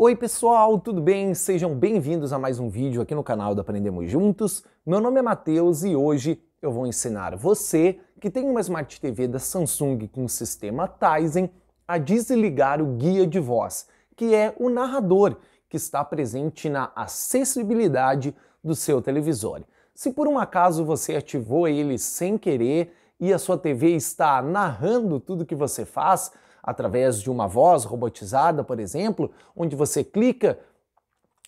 Oi pessoal, tudo bem? Sejam bem-vindos a mais um vídeo aqui no canal do Aprendemos Juntos. Meu nome é Matheus e hoje eu vou ensinar você que tem uma Smart TV da Samsung com sistema Tizen a desligar o guia de voz, que é o narrador que está presente na acessibilidade do seu televisor. Se por um acaso você ativou ele sem querer, e a sua TV está narrando tudo que você faz através de uma voz robotizada, por exemplo, onde você clica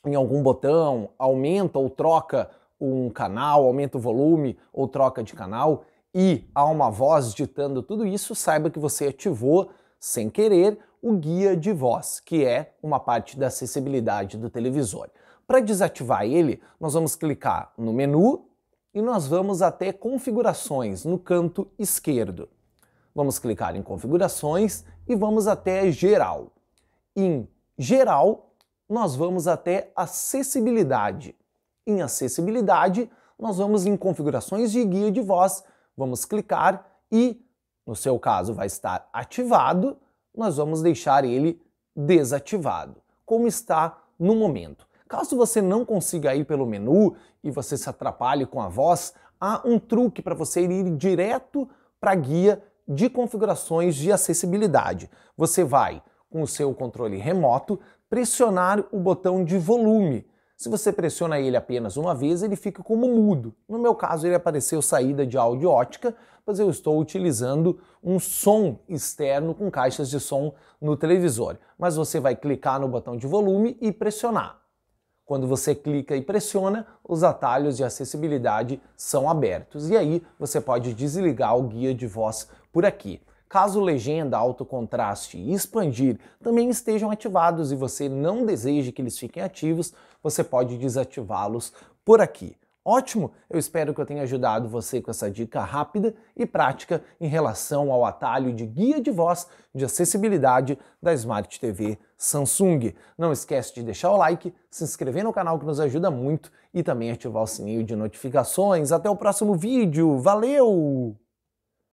em algum botão, aumenta ou troca um canal, aumenta o volume ou troca de canal e há uma voz ditando tudo isso, saiba que você ativou sem querer o guia de voz, que é uma parte da acessibilidade do televisor. Para desativar ele, nós vamos clicar no menu e nós vamos até configurações no canto esquerdo. Vamos clicar em configurações e vamos até geral. Em geral, nós vamos até acessibilidade. Em acessibilidade, nós vamos em configurações de guia de voz, vamos clicar e, no seu caso vai estar ativado, nós vamos deixar ele desativado, como está no momento. Caso você não consiga ir pelo menu e você se atrapalhe com a voz, há um truque para você ir direto para a guia de configurações de acessibilidade. Você vai, com o seu controle remoto, pressionar o botão de volume. Se você pressiona ele apenas uma vez, ele fica como mudo. No meu caso, ele apareceu saída de áudio ótica, pois eu estou utilizando um som externo com caixas de som no televisor. Mas você vai clicar no botão de volume e pressionar. Quando você clica e pressiona, os atalhos de acessibilidade são abertos e aí você pode desligar o guia de voz por aqui. Caso legenda, alto contraste e expandir também estejam ativados e você não deseje que eles fiquem ativos, você pode desativá-los por aqui. Ótimo! Eu espero que eu tenha ajudado você com essa dica rápida e prática em relação ao atalho de guia de voz de acessibilidade da Smart TV Samsung. Não esquece de deixar o like, se inscrever no canal que nos ajuda muito e também ativar o sininho de notificações. Até o próximo vídeo. Valeu!